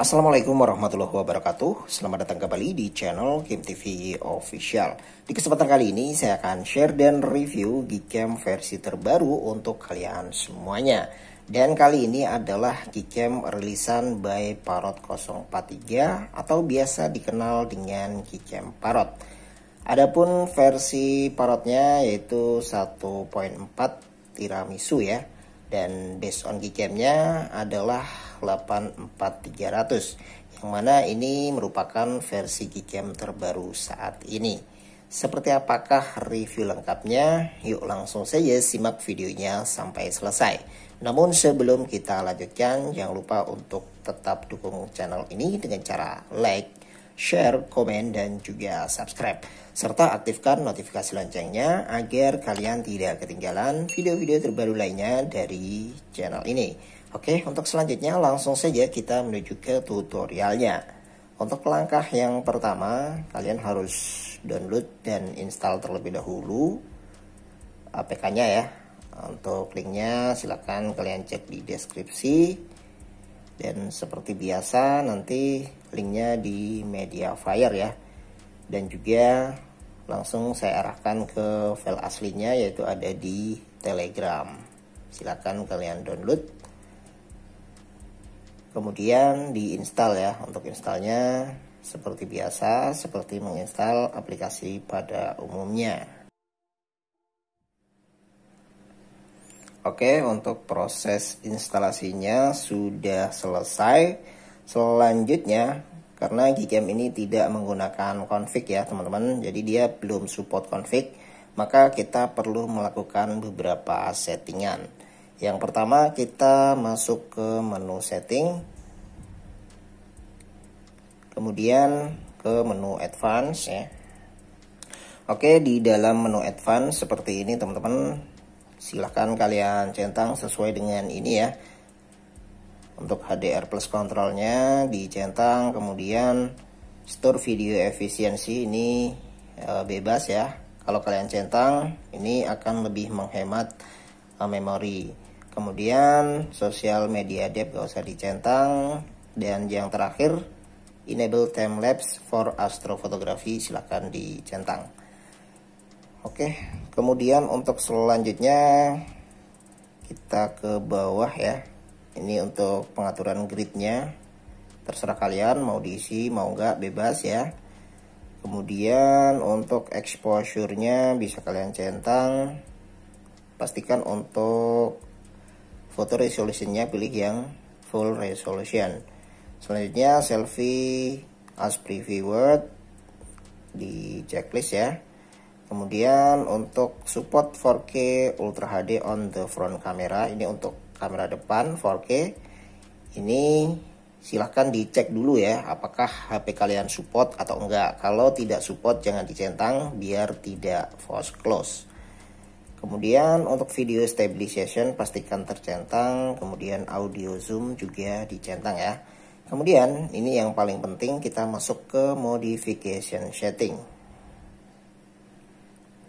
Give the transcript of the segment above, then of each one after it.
Assalamualaikum warahmatullahi wabarakatuh Selamat datang kembali di channel Game TV Official Di kesempatan kali ini saya akan share dan review Gcam versi terbaru untuk kalian semuanya Dan kali ini adalah Gcam rilisan by Parrot 043 Atau biasa dikenal dengan Gcam Parrot Adapun versi parotnya yaitu 1.4 tiramisu ya dan based on Gcam-nya adalah 84300 yang mana ini merupakan versi Gcam terbaru saat ini. Seperti apakah review lengkapnya? Yuk langsung saja simak videonya sampai selesai. Namun sebelum kita lanjutkan, jangan lupa untuk tetap dukung channel ini dengan cara like, share, komen, dan juga subscribe. Serta aktifkan notifikasi loncengnya agar kalian tidak ketinggalan video-video terbaru lainnya dari channel ini. Oke, untuk selanjutnya langsung saja kita menuju ke tutorialnya. Untuk langkah yang pertama, kalian harus download dan install terlebih dahulu APK-nya ya. Untuk linknya silahkan kalian cek di deskripsi. Dan seperti biasa nanti linknya di media fire ya dan juga langsung saya arahkan ke file aslinya yaitu ada di telegram silahkan kalian download kemudian diinstal ya untuk installnya seperti biasa seperti menginstal aplikasi pada umumnya Oke untuk proses instalasinya sudah selesai Selanjutnya, karena Gcam ini tidak menggunakan config ya teman-teman, jadi dia belum support config, maka kita perlu melakukan beberapa settingan. Yang pertama kita masuk ke menu setting, kemudian ke menu advance ya. Oke, di dalam menu advance seperti ini teman-teman, silahkan kalian centang sesuai dengan ini ya untuk HDR plus kontrolnya dicentang kemudian store video efisiensi ini e, bebas ya kalau kalian centang ini akan lebih menghemat e, memori kemudian social media depth gak usah dicentang dan yang terakhir enable timelapse for astrofotografi silahkan dicentang oke kemudian untuk selanjutnya kita ke bawah ya ini untuk pengaturan gridnya terserah kalian mau diisi mau enggak bebas ya kemudian untuk exposure nya bisa kalian centang pastikan untuk foto resolution nya pilih yang full resolution selanjutnya selfie as word di checklist ya kemudian untuk support 4K Ultra HD on the front camera ini untuk kamera depan 4K ini silahkan dicek dulu ya apakah HP kalian support atau enggak kalau tidak support jangan dicentang biar tidak force close kemudian untuk video stabilization pastikan tercentang kemudian audio zoom juga dicentang ya kemudian ini yang paling penting kita masuk ke modification setting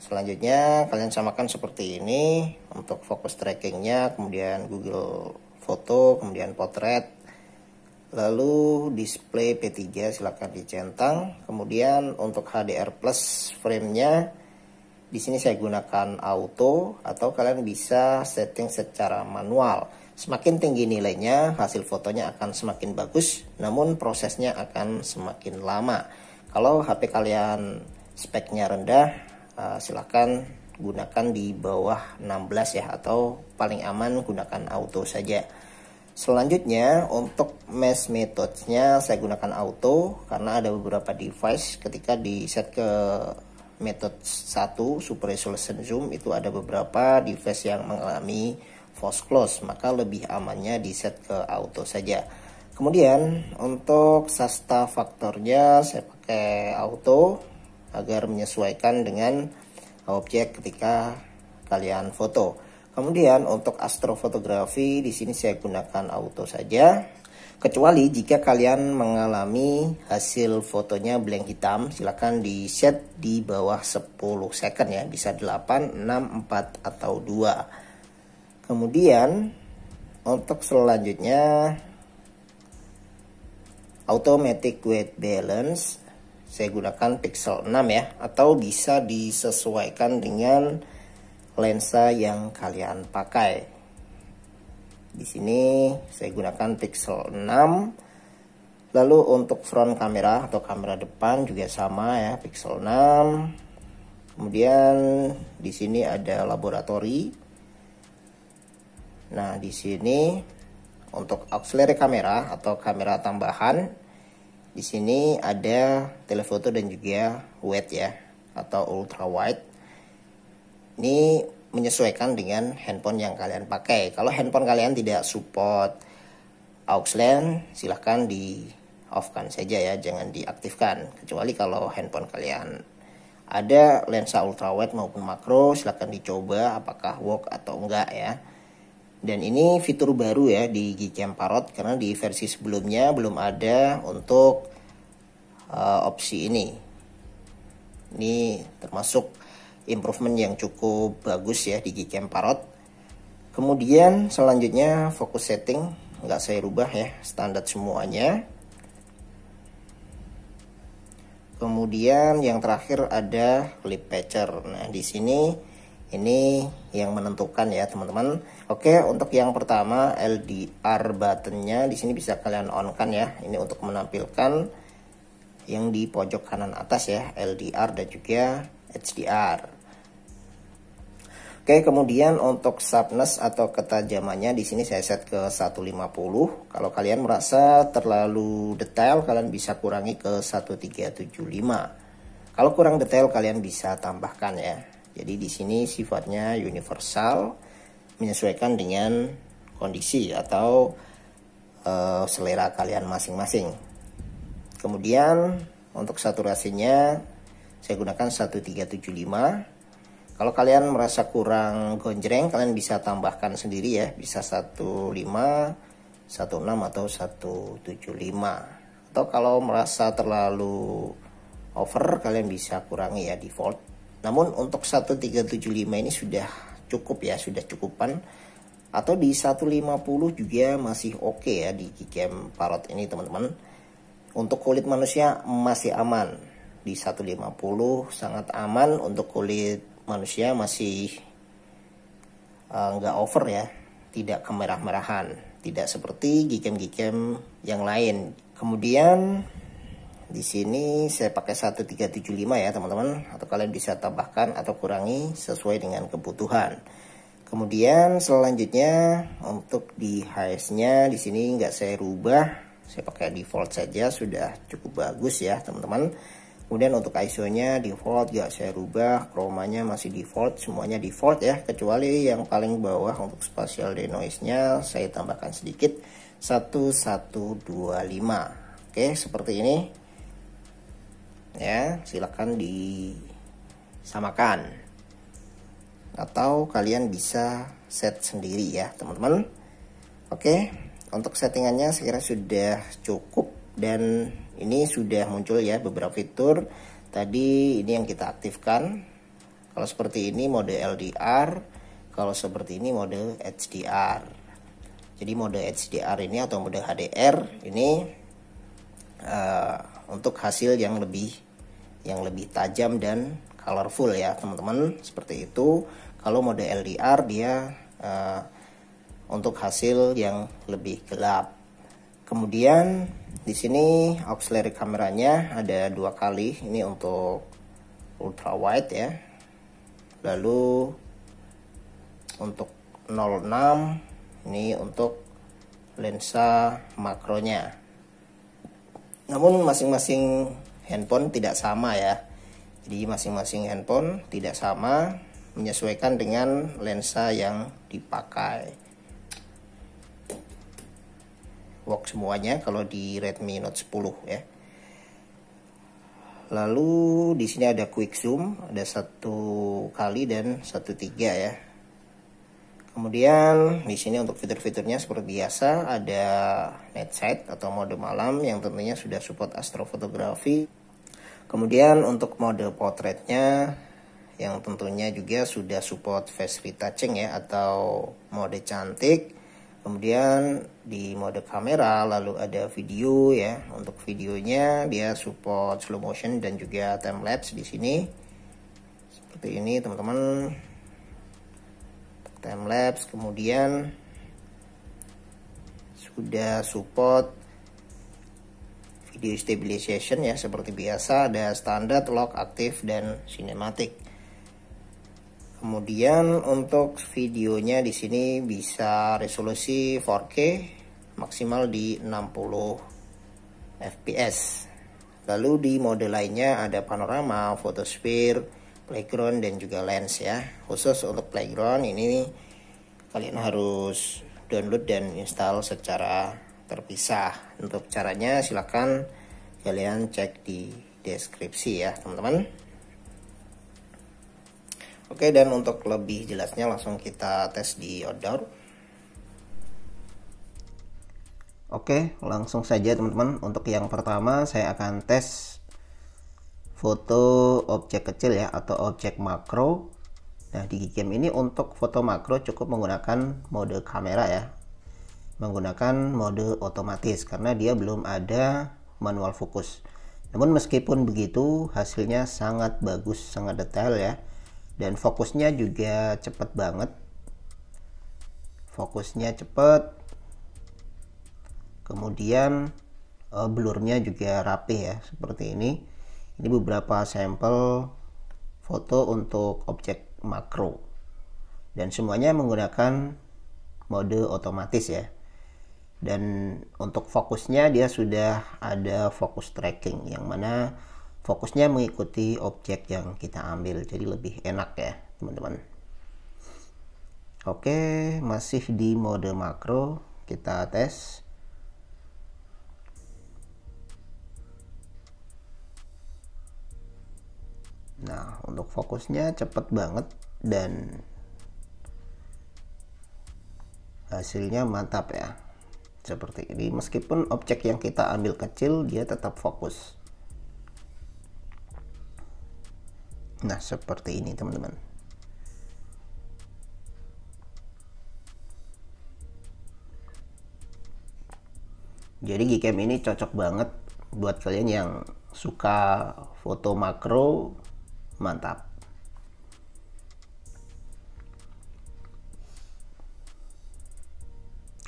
selanjutnya kalian samakan seperti ini untuk fokus trackingnya kemudian Google foto kemudian potret lalu display P3 silahkan dicentang kemudian untuk HDR plus framenya di sini saya gunakan auto atau kalian bisa setting secara manual semakin tinggi nilainya hasil fotonya akan semakin bagus namun prosesnya akan semakin lama kalau HP kalian speknya rendah silahkan eh, silakan gunakan di bawah 16 ya atau paling aman gunakan auto saja. Selanjutnya untuk mesh metodenya saya gunakan auto karena ada beberapa device ketika di set ke metode 1 super resolution zoom itu ada beberapa device yang mengalami false close maka lebih amannya di set ke auto saja. Kemudian untuk sasta faktornya saya pakai auto agar menyesuaikan dengan objek ketika kalian foto. Kemudian untuk astrofotografi di sini saya gunakan auto saja. Kecuali jika kalian mengalami hasil fotonya blank hitam, silakan di set di bawah 10 second ya, bisa 8, 6, 4 atau 2. Kemudian untuk selanjutnya automatic weight balance saya gunakan Pixel 6 ya atau bisa disesuaikan dengan lensa yang kalian pakai di sini saya gunakan Pixel 6 lalu untuk front kamera atau kamera depan juga sama ya Pixel 6 kemudian di sini ada laboratori nah di sini untuk auxiliary kamera atau kamera tambahan di sini ada telefoto dan juga wide ya atau ultra wide. Ini menyesuaikan dengan handphone yang kalian pakai. Kalau handphone kalian tidak support aux LAN, silahkan di off kan saja ya, jangan diaktifkan. Kecuali kalau handphone kalian ada lensa ultra wide maupun makro, silahkan dicoba apakah work atau enggak ya. Dan ini fitur baru ya di Gcam Parrot karena di versi sebelumnya belum ada untuk uh, opsi ini. Ini termasuk improvement yang cukup bagus ya di Gcam Parrot. Kemudian selanjutnya fokus setting nggak saya rubah ya standar semuanya. Kemudian yang terakhir ada clip patcher. Nah di sini ini yang menentukan ya teman-teman oke untuk yang pertama LDR buttonnya di sini bisa kalian on kan ya ini untuk menampilkan yang di pojok kanan atas ya LDR dan juga HDR Oke, kemudian untuk sharpness atau ketajamannya di sini saya set ke 150. Kalau kalian merasa terlalu detail, kalian bisa kurangi ke 1375. Kalau kurang detail, kalian bisa tambahkan ya. Jadi di sini sifatnya universal menyesuaikan dengan kondisi atau uh, selera kalian masing-masing. Kemudian untuk saturasinya saya gunakan 1375. Kalau kalian merasa kurang gonjreng, kalian bisa tambahkan sendiri ya, bisa 15, 16 atau 175. Atau kalau merasa terlalu over, kalian bisa kurangi ya default namun untuk 1375 ini sudah cukup ya, sudah cukupan. Atau di 150 juga masih oke okay ya di gigem parrot ini teman-teman. Untuk kulit manusia masih aman. Di 150 sangat aman, untuk kulit manusia masih eh, nggak uh, over ya. Tidak kemerah-merahan, tidak seperti gigem-gigem yang lain. Kemudian di sini saya pakai 1375 ya teman-teman atau kalian bisa tambahkan atau kurangi sesuai dengan kebutuhan kemudian selanjutnya untuk di HS nya di sini nggak saya rubah saya pakai default saja sudah cukup bagus ya teman-teman kemudian untuk ISO nya default nggak saya rubah kromanya masih default semuanya default ya kecuali yang paling bawah untuk spatial denoise nya saya tambahkan sedikit 1125 Oke seperti ini ya silahkan disamakan atau kalian bisa set sendiri ya teman-teman oke untuk settingannya saya kira sudah cukup dan ini sudah muncul ya beberapa fitur tadi ini yang kita aktifkan kalau seperti ini mode LDR kalau seperti ini mode HDR jadi mode HDR ini atau mode HDR ini uh, untuk hasil yang lebih yang lebih tajam dan colorful ya teman-teman seperti itu kalau mode LDR dia uh, untuk hasil yang lebih gelap kemudian di sini auxiliary kameranya ada dua kali ini untuk ultra wide ya lalu untuk 06 ini untuk lensa makronya namun masing-masing handphone tidak sama ya. Jadi masing-masing handphone tidak sama menyesuaikan dengan lensa yang dipakai. Work semuanya kalau di Redmi Note 10 ya. Lalu di sini ada quick zoom, ada satu kali dan satu tiga ya. Kemudian di sini untuk fitur-fiturnya seperti biasa ada night sight atau mode malam yang tentunya sudah support astrofotografi. Kemudian untuk mode potretnya yang tentunya juga sudah support face retouching ya atau mode cantik. Kemudian di mode kamera lalu ada video ya. Untuk videonya dia support slow motion dan juga time lapse di sini. Seperti ini teman-teman time lapse kemudian sudah support video stabilization ya seperti biasa ada standar lock aktif dan cinematic. kemudian untuk videonya di sini bisa resolusi 4K maksimal di 60 fps lalu di mode lainnya ada panorama, photosphere, playground dan juga lens ya khusus untuk playground ini kalian harus download dan install secara terpisah untuk caranya silahkan kalian cek di deskripsi ya teman-teman oke dan untuk lebih jelasnya langsung kita tes di outdoor Oke, langsung saja teman-teman. Untuk yang pertama, saya akan tes foto objek kecil ya atau objek makro nah di Gcam ini untuk foto makro cukup menggunakan mode kamera ya menggunakan mode otomatis karena dia belum ada manual fokus namun meskipun begitu hasilnya sangat bagus sangat detail ya dan fokusnya juga cepat banget fokusnya cepat kemudian eh, blurnya juga rapi ya seperti ini ini beberapa sampel foto untuk objek makro dan semuanya menggunakan mode otomatis ya dan untuk fokusnya dia sudah ada fokus tracking yang mana fokusnya mengikuti objek yang kita ambil jadi lebih enak ya teman-teman oke masih di mode makro kita tes Nah, untuk fokusnya cepet banget dan hasilnya mantap ya. Seperti ini, meskipun objek yang kita ambil kecil, dia tetap fokus. Nah, seperti ini teman-teman. Jadi Gcam ini cocok banget buat kalian yang suka foto makro Mantap.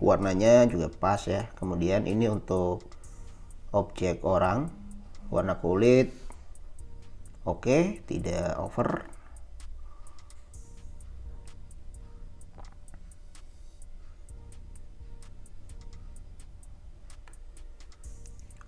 Warnanya juga pas ya. Kemudian ini untuk objek orang, warna kulit. Oke, tidak over.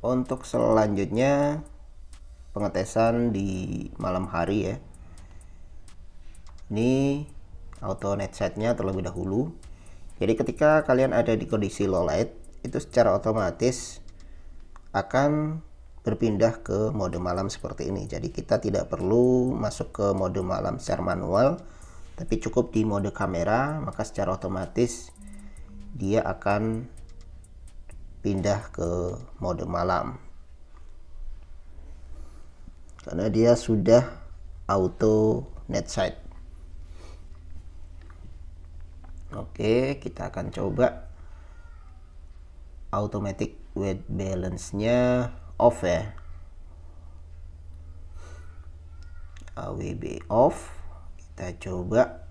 Untuk selanjutnya pengetesan di malam hari ya ini auto net setnya terlebih dahulu jadi ketika kalian ada di kondisi low light itu secara otomatis akan berpindah ke mode malam seperti ini jadi kita tidak perlu masuk ke mode malam secara manual tapi cukup di mode kamera maka secara otomatis dia akan pindah ke mode malam karena dia sudah auto net site. oke kita akan coba automatic weight balance nya off ya AWB off kita coba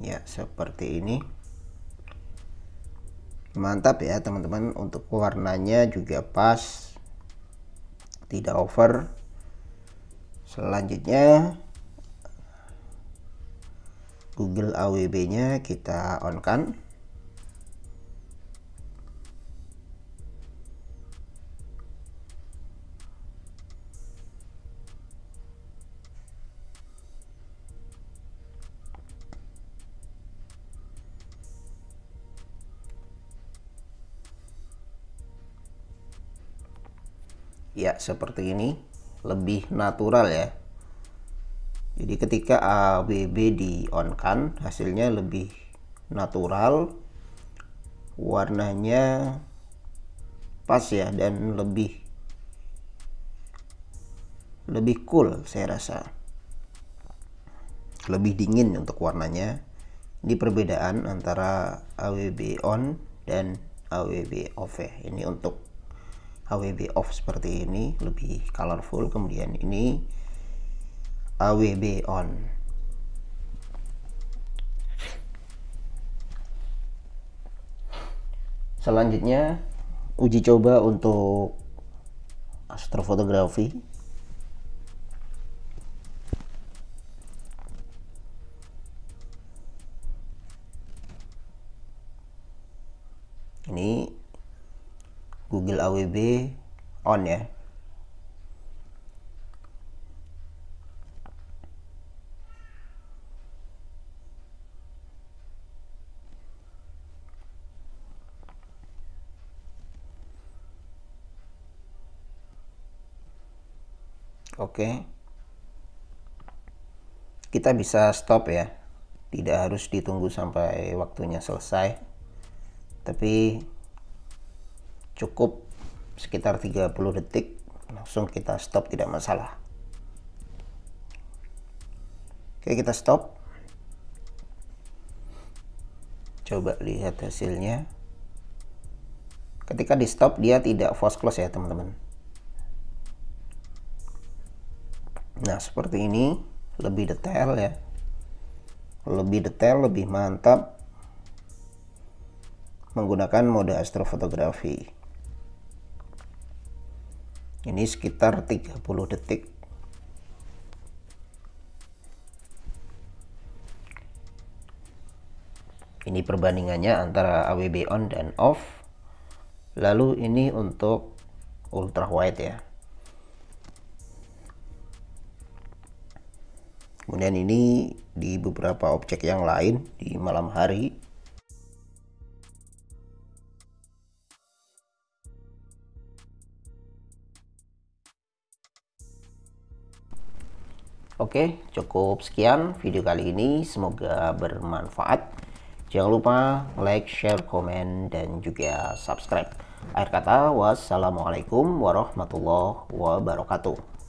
ya seperti ini mantap ya teman-teman untuk warnanya juga pas tidak over selanjutnya Google AWB nya kita on kan ya seperti ini lebih natural ya jadi ketika ABB di on kan hasilnya lebih natural warnanya pas ya dan lebih lebih cool saya rasa lebih dingin untuk warnanya di perbedaan antara AWB on dan AWB off ya ini untuk AWB off seperti ini lebih colorful kemudian ini AWB on selanjutnya uji coba untuk astrofotografi AWB on ya Oke. Kita bisa stop ya. Tidak harus ditunggu sampai waktunya selesai. Tapi cukup sekitar 30 detik langsung kita stop tidak masalah oke kita stop coba lihat hasilnya ketika di stop dia tidak force close ya teman-teman nah seperti ini lebih detail ya lebih detail lebih mantap menggunakan mode astrofotografi ini sekitar 30 detik ini perbandingannya antara AWB on dan off lalu ini untuk ultra wide ya kemudian ini di beberapa objek yang lain di malam hari Oke, cukup sekian video kali ini. Semoga bermanfaat. Jangan lupa like, share, komen, dan juga subscribe. Akhir kata, wassalamualaikum warahmatullahi wabarakatuh.